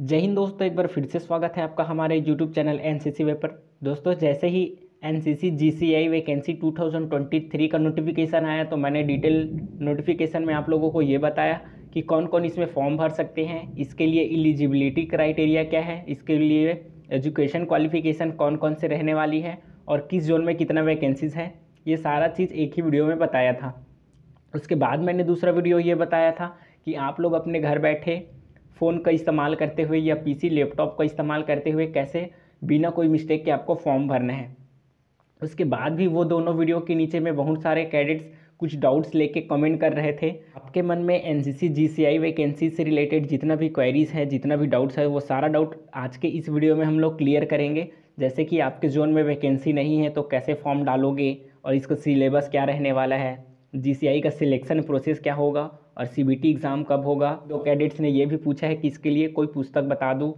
जय हिंद दोस्तों एक बार फिर से स्वागत है आपका हमारे YouTube channel N C way पर दोस्तों जैसे ही N C C G C I vacancy two thousand twenty three का नोटिफिकेशन आया तो मैंने डिटेल नोटिफिकेशन में आप लोगों को ये बताया कि कौन कौन इसमें फॉर्म भर सकते हैं इसके लिए एलिजिबिलिटी क्राइटेरिया क्या है इसके लिए एजुकेशन क्वालिफिकेशन कौन कौन से रहने वाली है और किस जोन में कितना वैकेंसीज़ है ये सारा चीज़ एक ही वीडियो में बताया था उसके बाद मैंने दूसरा वीडियो ये बताया था कि आप लोग अपने घर बैठे फ़ोन का इस्तेमाल करते हुए या पीसी लैपटॉप का इस्तेमाल करते हुए कैसे बिना कोई मिस्टेक के आपको फॉर्म भरना है उसके बाद भी वो दोनों वीडियो के नीचे में बहुत सारे कैडेट्स कुछ डाउट्स लेके कमेंट कर रहे थे आपके मन में N C C G C I vacancy से रिलेटेड जितना भी क्वेरीज है जितना भी डाउट्स है वो सारा डाउट आज के इस वीडियो में हम लोग क्लियर करेंगे जैसे कि आपके जोन में वैकेंसी नहीं है तो कैसे फॉर्म डालोगे और इसका सिलेबस क्या रहने वाला है जी सी आई का सिलेक्शन प्रोसेस क्या होगा और सी एग्ज़ाम कब होगा दो कैडेट्स ने ये भी पूछा है कि इसके लिए कोई पुस्तक बता दूँ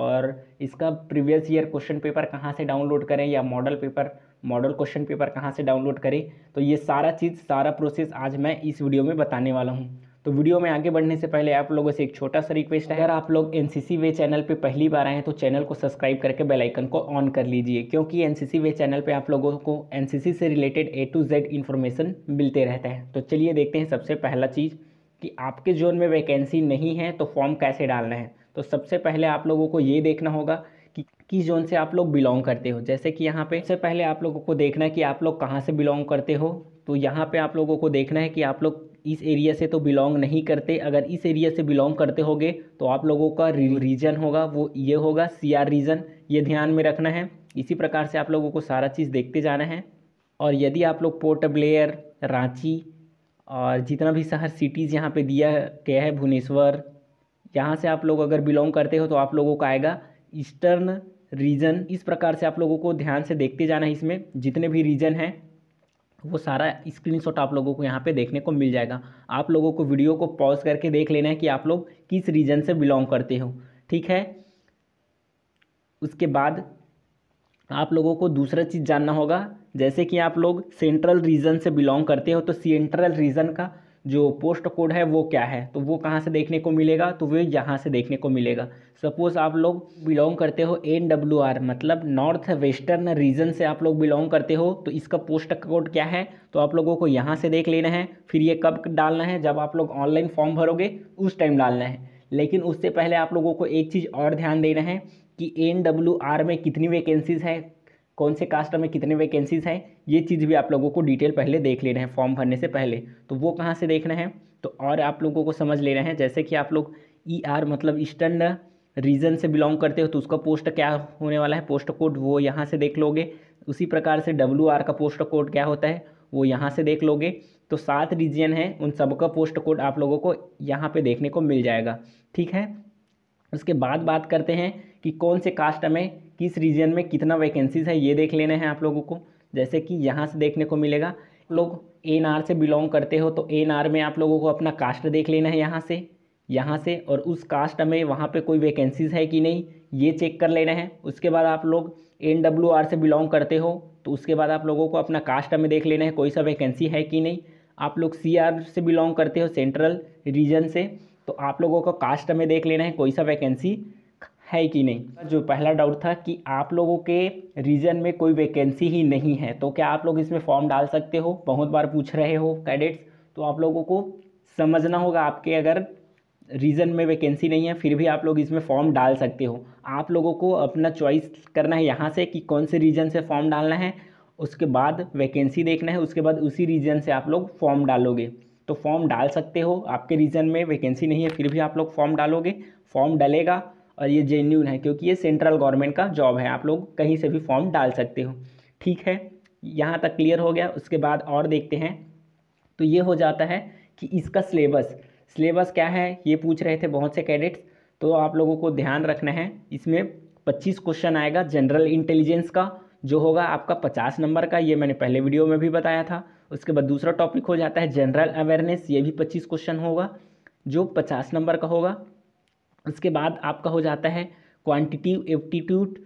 और इसका प्रीवियस ईयर क्वेश्चन पेपर कहाँ से डाउनलोड करें या model paper model question paper कहाँ से डाउनलोड करें तो ये सारा चीज़ सारा प्रोसेस आज मैं इस वीडियो में बताने वाला हूँ तो वीडियो में आगे बढ़ने से पहले आप लोगों से एक छोटा सा रिक्वेस्ट है अगर आप लोग एन सी वे चैनल पे पहली बार आए हैं तो चैनल को सब्सक्राइब करके बेल आइकन को ऑन कर लीजिए क्योंकि एन सी वे चैनल पे आप लोगों को एन से related A to Z information मिलते रहता है तो चलिए देखते हैं सबसे पहला चीज़ कि आपके जोन में वैकेंसी नहीं है तो फॉर्म कैसे डालना है तो सबसे पहले आप लोगों को ये देखना होगा कि किस जोन से आप लोग बिलोंग करते हो जैसे कि यहाँ पे सबसे पहले आप लोगों को देखना है कि आप लोग कहाँ से बिलोंग करते हो तो यहाँ पे आप लोगों को देखना है कि आप लोग इस एरिया से तो बिलोंग नहीं करते अगर इस एरिया से बिलोंग करते होगे तो आप लोगों का रीजन होगा वो ये होगा सीआर रीजन ये ध्यान में रखना है इसी प्रकार से आप लोगों को सारा चीज़ देखते जाना है और यदि आप लोग पोर्ट ब्लेयर रांची और जितना भी शहर सिटीज़ यहाँ पे दिया गया है भुवनेश्वर यहाँ से आप लोग अगर बिलोंग करते हो तो आप लोगों का आएगा ईस्टर्न रीजन इस प्रकार से आप लोगों को ध्यान से देखते जाना है इसमें जितने भी रीजन हैं वो सारा स्क्रीनशॉट आप लोगों को यहाँ पे देखने को मिल जाएगा आप लोगों को वीडियो को पॉज करके देख लेना है कि आप लोग किस रीजन से बिलोंग करते हो ठीक है उसके बाद आप लोगों को दूसरा चीज़ जानना होगा जैसे कि आप लोग सेंट्रल रीजन से बिलोंग करते हो तो सेंट्रल रीजन का जो पोस्ट कोड है वो क्या है तो वो कहाँ से देखने को मिलेगा तो वे यहाँ से देखने को मिलेगा सपोज़ आप लोग बिलोंग करते हो एन डब्ल्यू आर मतलब नॉर्थ वेस्टर्न रीजन से आप लोग बिलोंग करते हो तो इसका पोस्ट कोड क्या है तो आप लोगों को यहाँ से देख लेना है फिर ये कब डालना है जब आप लोग ऑनलाइन फॉर्म भरोगे उस टाइम डालना है लेकिन उससे पहले आप लोगों को एक चीज़ और ध्यान देना है कि एन डब्ल्यू आर में कितनी वैकेंसीज़ है कौन से कास्ट में कितने वैकेंसीज हैं ये चीज़ भी आप लोगों को डिटेल पहले देख लेना है फॉर्म भरने से पहले तो वो कहाँ से देख रहे हैं तो और आप लोगों को समझ ले रहे हैं जैसे कि आप लोग ई e ER, आर मतलब ईस्टर्न रीजन से बिलोंग करते हो तो उसका पोस्ट क्या होने वाला है पोस्ट कोड वो यहाँ से देख लोगे उसी प्रकार से डब्ल्यू आर का पोस्ट कोड क्या होता है वो यहाँ से देख लोगे तो सात रीजन हैं उन सबका पोस्ट कोड आप लोगों को यहाँ पे देखने को मिल जाएगा ठीक है उसके बाद बात करते हैं कि कौन से कास्ट में किस रीजन में कितना वैकेंसीज है ये देख लेने हैं आप लोगों को जैसे कि यहाँ से देखने को मिलेगा लोग एन आर से बिलोंग करते हो तो एन आर में आप लोगों को अपना कास्ट देख लेना है यहाँ से यहाँ से और उस कास्ट में वहाँ पे कोई वैकेंसीज है कि नहीं ये चेक कर लेना है उसके बाद आप लोग एन डब्ल्यू आर से बिलोंग करते हो तो उसके बाद आप लोगों को अपना कास्ट में देख लेना है कोई सा वैकेंसी है कि नहीं आप लोग सी आर से बिलोंग करते हो सेंट्रल रीजन से तो आप लोगों को कास्ट में देख लेना है कोई सा वैकेंसी है कि नहीं जो पहला डाउट था कि आप लोगों के रीजन में कोई वैकेंसी ही नहीं है तो क्या आप लोग इसमें फॉर्म डाल सकते हो बहुत बार पूछ रहे हो कैडेट्स तो आप लोगों को समझना होगा आपके अगर रीज़न में वैकेंसी नहीं है फिर भी आप लोग इसमें फॉर्म डाल सकते हो आप लोगों को अपना चॉइस करना है यहाँ से कि कौन से रीजन से फॉर्म डालना है उसके बाद वैकेंसी देखना है उसके बाद उसी रीजन से आप लोग फॉर्म डालोगे तो फॉर्म डाल सकते हो आपके रीजन में वैकेंसी नहीं है फिर भी आप लोग फॉर्म डालोगे फॉर्म डलेगा और ये जेन्यून है क्योंकि ये सेंट्रल गवर्नमेंट का जॉब है आप लोग कहीं से भी फॉर्म डाल सकते हो ठीक है यहाँ तक क्लियर हो गया उसके बाद और देखते हैं तो ये हो जाता है कि इसका सिलेबस सिलेबस क्या है ये पूछ रहे थे बहुत से कैडेट्स तो आप लोगों को ध्यान रखना है इसमें पच्चीस क्वेश्चन आएगा जनरल इंटेलिजेंस का जो होगा आपका पचास नंबर का ये मैंने पहले वीडियो में भी बताया था उसके बाद दूसरा टॉपिक हो जाता है जनरल अवेयरनेस ये भी पच्चीस क्वेश्चन होगा जो पचास नंबर का होगा इसके बाद आपका हो जाता है क्वान्टिटी एप्टीट्यूड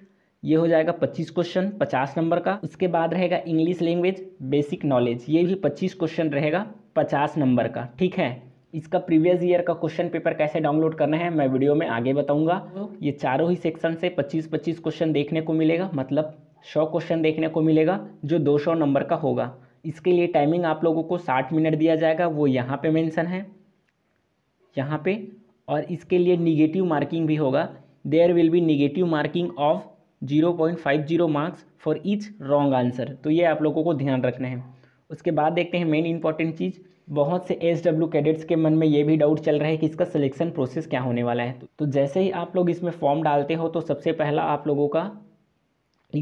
ये हो जाएगा 25 क्वेश्चन 50 नंबर का उसके बाद रहेगा इंग्लिश लैंग्वेज बेसिक नॉलेज ये भी 25 क्वेश्चन रहेगा 50 नंबर का ठीक है इसका प्रीवियस ईयर का क्वेश्चन पेपर कैसे डाउनलोड करना है मैं वीडियो में आगे बताऊंगा ये चारों ही सेक्शन से 25-25 क्वेश्चन देखने को मिलेगा मतलब 100 क्वेश्चन देखने को मिलेगा जो दो नंबर का होगा इसके लिए टाइमिंग आप लोगों को साठ मिनट दिया जाएगा वो यहाँ पर मैंसन है यहाँ पर और इसके लिए निगेटिव मार्किंग भी होगा there will be negative marking of zero point five zero marks for each wrong answer तो ये आप लोगों को ध्यान रखना है उसके बाद देखते हैं मेन इंपॉर्टेंट चीज़ बहुत से एस डब्ल्यू कैडेट्स के मन में ये भी डाउट चल रहा है कि इसका सिलेक्शन प्रोसेस क्या होने वाला है तो जैसे ही आप लोग इसमें फॉर्म डालते हो तो सबसे पहला आप लोगों का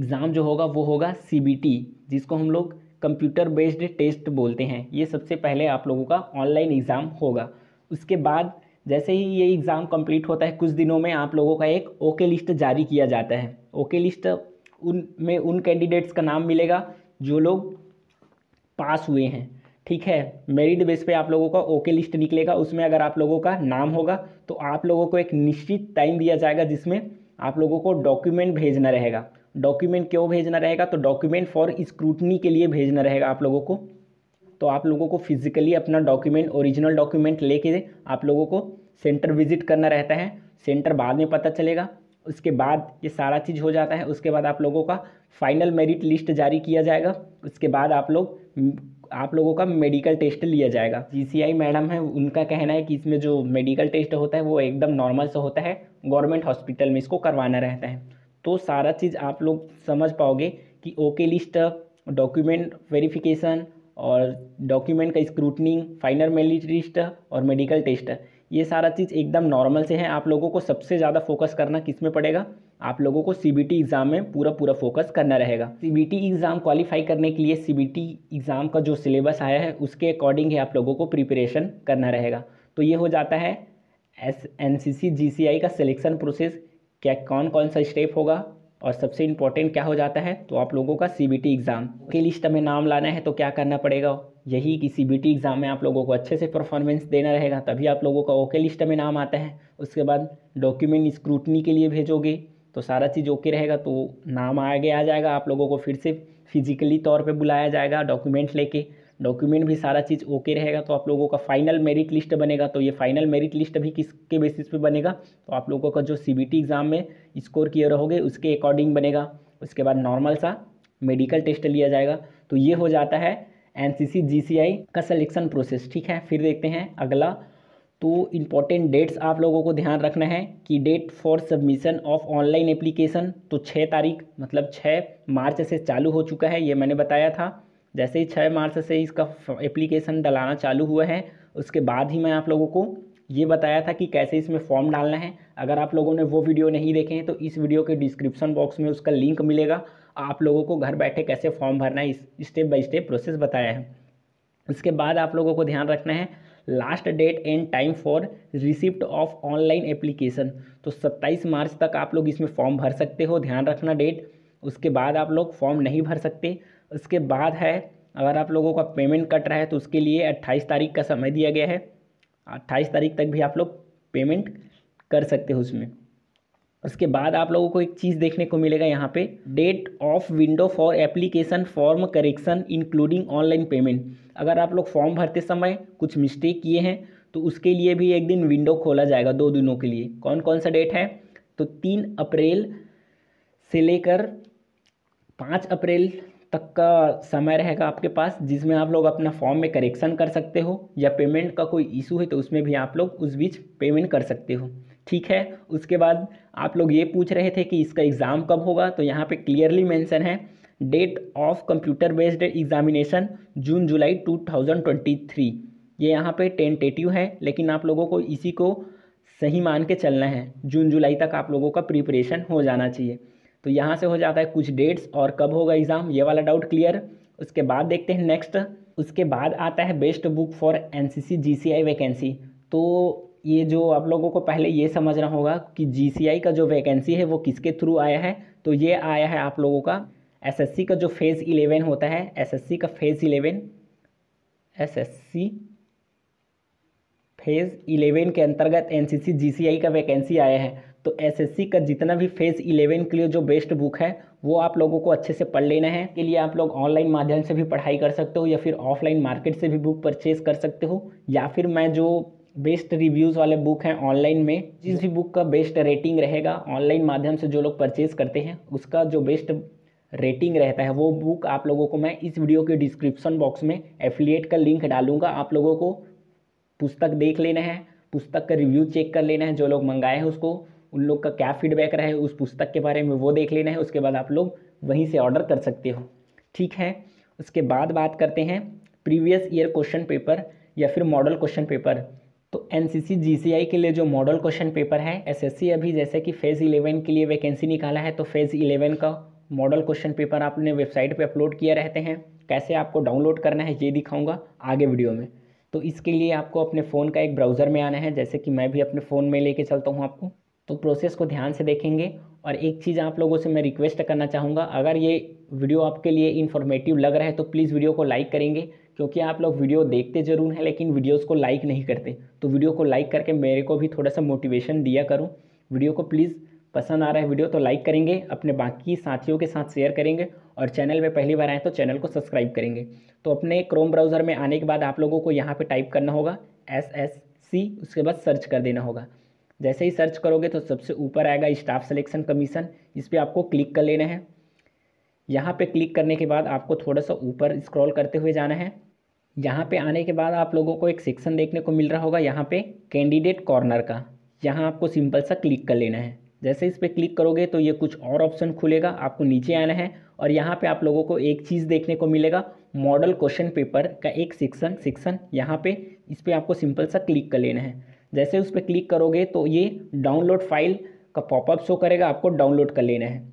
एग्ज़ाम जो होगा वो होगा टी जिसको हम लोग कंप्यूटर बेस्ड टेस्ट बोलते हैं ये सबसे पहले आप लोगों का ऑनलाइन एग्ज़ाम होगा उसके बाद जैसे ही ये एग्ज़ाम कंप्लीट होता है कुछ दिनों में आप लोगों का एक ओके लिस्ट जारी किया जाता है ओके लिस्ट उन में उन कैंडिडेट्स का नाम मिलेगा जो लोग पास हुए हैं ठीक है मेरिट बेस पे आप लोगों का ओके लिस्ट निकलेगा उसमें अगर आप लोगों का नाम होगा तो आप लोगों को एक निश्चित टाइम दिया जाएगा जिसमें आप लोगों को डॉक्यूमेंट भेजना रहेगा डॉक्यूमेंट क्यों भेजना रहेगा तो डॉक्यूमेंट फॉर स्क्रूटनी के लिए भेजना रहेगा आप लोगों को तो आप लोगों को फिजिकली अपना डॉक्यूमेंट ओरिजिनल डॉक्यूमेंट लेके आप लोगों को सेंटर विजिट करना रहता है सेंटर बाद में पता चलेगा उसके बाद ये सारा चीज़ हो जाता है उसके बाद आप लोगों का फाइनल मेरिट लिस्ट जारी किया जाएगा उसके बाद आप लोग आप लोगों का मेडिकल टेस्ट लिया जाएगा जी मैडम है उनका कहना है कि इसमें जो मेडिकल टेस्ट होता है वो एकदम नॉर्मल से होता है गवर्नमेंट हॉस्पिटल में इसको करवाना रहता है तो सारा चीज़ आप लोग समझ पाओगे कि ओके लिस्ट डॉक्यूमेंट वेरिफिकेशन और डॉक्यूमेंट का स्क्रूटनिंग फाइनल मेलिट्री टेस्ट और मेडिकल टेस्ट ये सारा चीज़ एकदम नॉर्मल से है आप लोगों को सबसे ज़्यादा फोकस करना किस में पड़ेगा आप लोगों को सी एग्ज़ाम में पूरा पूरा फोकस करना रहेगा सी एग्ज़ाम क्वालिफाई करने के लिए सी एग्ज़ाम का जो सिलेबस आया है उसके अकॉर्डिंग ही आप लोगों को प्रिपरेशन करना रहेगा तो ये हो जाता है S N C C G C आई का सिलेक्शन प्रोसेस क्या कौन कौन सा स्टेप होगा और सबसे इम्पॉर्टेंट क्या हो जाता है तो आप लोगों का सी एग्ज़ाम के लिस्ट में नाम लाना है तो क्या करना पड़ेगा यही कि सी एग्ज़ाम में आप लोगों को अच्छे से परफॉर्मेंस देना रहेगा तभी आप लोगों का ओके लिस्ट में नाम आता है उसके बाद डॉक्यूमेंट स्क्रूटनी के लिए भेजोगे तो सारा चीज़ ओके रहेगा तो नाम आगे आ जाएगा आप लोगों को फिर से फिजिकली तौर पे बुलाया जाएगा डॉक्यूमेंट लेके डॉक्यूमेंट भी सारा चीज़ ओके रहेगा तो आप लोगों का फाइनल मेरिट लिस्ट बनेगा तो ये फाइनल मेरिट लिस्ट भी किसके बेसिस पे बनेगा तो आप लोगों का जो सी एग्ज़ाम में स्कोर किए रहोगे उसके अकॉर्डिंग बनेगा उसके बाद नॉर्मल सा मेडिकल टेस्ट लिया जाएगा तो ये हो जाता है एन सी का सलेक्शन प्रोसेस ठीक है फिर देखते हैं अगला तो इम्पॉर्टेंट डेट्स आप लोगों को ध्यान रखना है कि date for submission of online application तो छः तारीख मतलब छः मार्च से चालू हो चुका है ये मैंने बताया था जैसे ही छः मार्च से इसका एप्लीकेशन डलाना चालू हुआ है उसके बाद ही मैं आप लोगों को ये बताया था कि कैसे इसमें फॉर्म डालना है अगर आप लोगों ने वो वीडियो नहीं देखे हैं तो इस वीडियो के डिस्क्रिप्शन बॉक्स में उसका लिंक मिलेगा आप लोगों को घर बैठे कैसे फॉर्म भरना है इस स्टेप बाय स्टेप प्रोसेस बताया है इसके बाद आप लोगों को ध्यान रखना है last date and time for receipt of online application तो 27 मार्च तक आप लोग इसमें फॉर्म भर सकते हो ध्यान रखना डेट उसके बाद आप लोग फॉर्म नहीं भर सकते उसके बाद है अगर आप लोगों का पेमेंट कट रहा है तो उसके लिए अट्ठाईस तारीख का समय दिया गया है अट्ठाईस तारीख तक भी आप लोग पेमेंट कर सकते हो उसमें उसके बाद आप लोगों को एक चीज़ देखने को मिलेगा यहाँ पे date of window for application form correction including online payment अगर आप लोग फॉर्म भरते समय कुछ मिस्टेक किए हैं तो उसके लिए भी एक दिन विंडो खोला जाएगा दो दिनों के लिए कौन कौन सा डेट है तो तीन अप्रैल से लेकर पाँच अप्रैल तक का समय रहेगा आपके पास जिसमें आप लोग अपना फॉर्म में करेक्शन कर सकते हो या पेमेंट का कोई इशू है तो उसमें भी आप लोग उस बीच पेमेंट कर सकते हो ठीक है उसके बाद आप लोग ये पूछ रहे थे कि इसका एग्ज़ाम कब होगा तो यहाँ पे क्लियरली मेंशन है date of computer based examination जून जुलाई 2023 ये यहाँ पर टेंटेटिव है लेकिन आप लोगों को इसी को सही मान के चलना है जून जुलाई तक आप लोगों का प्रिपरेशन हो जाना चाहिए तो यहाँ से हो जाता है कुछ डेट्स और कब होगा एग्ज़ाम ये वाला डाउट क्लियर उसके बाद देखते हैं नेक्स्ट उसके बाद आता है best book for N C C G C I vacancy तो ये जो आप लोगों को पहले ये समझना होगा कि जी सी आई का जो वैकेंसी है वो किसके थ्रू आया है तो ये आया है आप लोगों का एस एस सी का जो फेज़ इलेवन होता है एस एस सी का phase eleven S S C phase eleven के अंतर्गत N C C G C आई का वैकेंसी आया है तो एसएससी का जितना भी फेज़ इलेवन के लिए जो बेस्ट बुक है वो आप लोगों को अच्छे से पढ़ लेना है के लिए आप लोग ऑनलाइन माध्यम से भी पढ़ाई कर सकते हो या फिर ऑफलाइन मार्केट से भी बुक परचेज कर सकते हो या फिर मैं जो बेस्ट रिव्यूज़ वाले बुक हैं ऑनलाइन में जिस भी बुक का बेस्ट रेटिंग रहेगा ऑनलाइन माध्यम से जो लोग परचेज़ करते हैं उसका जो बेस्ट रेटिंग रहता है वो बुक आप लोगों को मैं इस वीडियो के डिस्क्रिप्शन बॉक्स में एफिलिएट का लिंक डालूंगा आप लोगों को पुस्तक देख लेना है पुस्तक का रिव्यू चेक कर लेना है जो लोग मंगाए हैं उसको उन लोग का क्या फीडबैक रहा है उस पुस्तक के बारे में वो देख लेना है उसके बाद आप लोग वहीं से ऑर्डर कर सकते हो ठीक है उसके बाद बात करते हैं प्रीवियस ईयर क्वेश्चन पेपर या फिर मॉडल क्वेश्चन पेपर तो एन सी के लिए जो मॉडल क्वेश्चन पेपर है एस अभी जैसे कि फेज़ इलेवन के लिए वैकेंसी निकाला है तो फेज़ इलेवन का मॉडल क्वेश्चन पेपर आपने वेबसाइट पे अपलोड किया रहते हैं कैसे आपको डाउनलोड करना है ये दिखाऊंगा आगे वीडियो में तो इसके लिए आपको अपने फ़ोन का एक ब्राउज़र में आना है जैसे कि मैं भी अपने फ़ोन में लेके चलता हूँ आपको तो प्रोसेस को ध्यान से देखेंगे और एक चीज़ आप लोगों से मैं रिक्वेस्ट करना चाहूँगा अगर ये वीडियो आपके लिए इन्फॉर्मेटिव लग रहा है तो प्लीज़ वीडियो को लाइक करेंगे क्योंकि आप लोग वीडियो देखते ज़रूर हैं लेकिन वीडियोज़ को लाइक नहीं करते तो वीडियो को लाइक करके मेरे को भी थोड़ा सा मोटिवेशन दिया करूँ वीडियो को प्लीज़ पसंद आ रहा है वीडियो तो लाइक करेंगे अपने बाकी साथियों के साथ शेयर करेंगे और चैनल में पहली बार आए तो चैनल को सब्सक्राइब करेंगे तो अपने क्रोम ब्राउज़र में आने के बाद आप लोगों को यहाँ पर टाइप करना होगा एस एस सी उसके बाद सर्च कर देना होगा जैसे ही सर्च करोगे तो सबसे ऊपर आएगा स्टाफ सिलेक्शन कमीशन इस पर आपको क्लिक कर लेना है यहाँ पे क्लिक करने के बाद आपको थोड़ा सा ऊपर स्क्रॉल करते हुए जाना है यहाँ पे आने के बाद आप लोगों को एक सेक्शन देखने को मिल रहा होगा यहाँ पे कैंडिडेट कॉर्नर का यहाँ आपको सिंपल सा क्लिक कर लेना है जैसे इस पर क्लिक करोगे तो ये कुछ और ऑप्शन खुलेगा आपको नीचे आना है और यहाँ पे आप लोगों को एक चीज़ देखने को मिलेगा मॉडल क्वेश्चन पेपर का एक सेक्शन सेक्शन यहाँ पे इस पर आपको सिंपल सा क्लिक कर लेना है जैसे उस पर क्लिक करोगे तो ये डाउनलोड फाइल का पॉपअप शो करेगा आपको डाउनलोड कर लेना है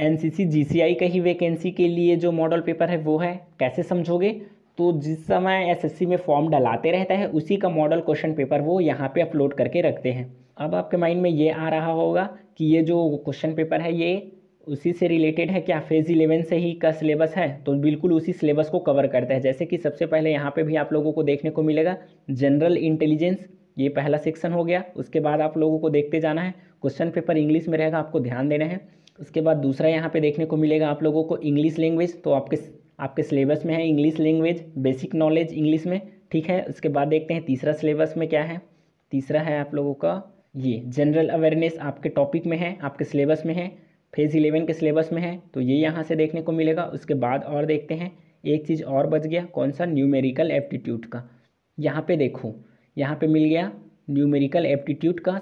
N C C G C आई का ही वैकेंसी के लिए जो मॉडल पेपर है वो है कैसे समझोगे तो जिस समय एसएससी में फॉर्म डलाते रहता है उसी का मॉडल क्वेश्चन पेपर वो यहाँ पे अपलोड करके रखते हैं अब आपके माइंड में ये आ रहा होगा कि ये जो क्वेश्चन पेपर है ये उसी से रिलेटेड है क्या फेज़ इलेवन से ही का सिलेबस है तो बिल्कुल उसी सिलेबस को कवर करता है जैसे कि सबसे पहले यहाँ पे भी आप लोगों को देखने को मिलेगा जनरल इंटेलिजेंस ये पहला सेक्शन हो गया उसके बाद आप लोगों को देखते जाना है क्वेश्चन पेपर इंग्लिश में रहेगा आपको ध्यान देना है उसके बाद दूसरा यहाँ पे देखने को मिलेगा आप लोगों को इंग्लिश लैंग्वेज तो आपके आपके सिलेबस में है English language basic knowledge English में ठीक है उसके बाद देखते हैं तीसरा सिलेबस में क्या है तीसरा है आप लोगों का ये जनरल अवेयरनेस आपके टॉपिक में है आपके सिलेबस में है फेज़ इलेवन के सिलेबस में है तो ये यहाँ से देखने को मिलेगा उसके बाद और देखते हैं एक चीज़ और बच गया कौन सा न्यूमेरिकल एप्टीट्यूड का यहाँ पे देखो यहाँ पे मिल गया न्यूमेरिकल एप्टीट्यूड का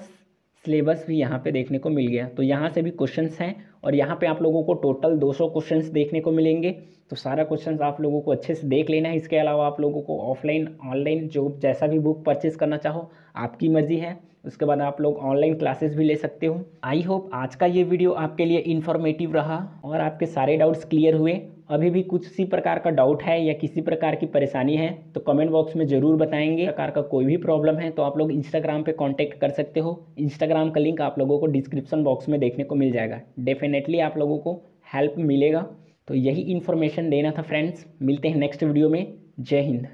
सिलेबस भी यहाँ पे देखने को मिल गया तो यहाँ से भी क्वेश्चंस हैं और यहाँ पे आप लोगों को टोटल 200 क्वेश्चन देखने को मिलेंगे तो सारा क्वेश्चन आप लोगों को अच्छे से देख लेना है इसके अलावा आप लोगों को ऑफलाइन ऑनलाइन जो जैसा भी बुक परचेज करना चाहो आपकी मर्जी है उसके बाद आप लोग ऑनलाइन क्लासेस भी ले सकते हो आई होप आज का ये वीडियो आपके लिए इन्फॉर्मेटिव रहा और आपके सारे डाउट्स क्लियर हुए अभी भी कुछ सी प्रकार का डाउट है या किसी प्रकार की परेशानी है तो कमेंट बॉक्स में ज़रूर बताएंगे प्रकार का कोई भी प्रॉब्लम है तो आप लोग इंस्टाग्राम पे कांटेक्ट कर सकते हो इंस्टाग्राम का लिंक आप लोगों को डिस्क्रिप्शन बॉक्स में देखने को मिल जाएगा डेफिनेटली आप लोगों को हेल्प मिलेगा तो यही इन्फॉर्मेशन देना था फ्रेंड्स मिलते हैं नेक्स्ट वीडियो में जय हिंद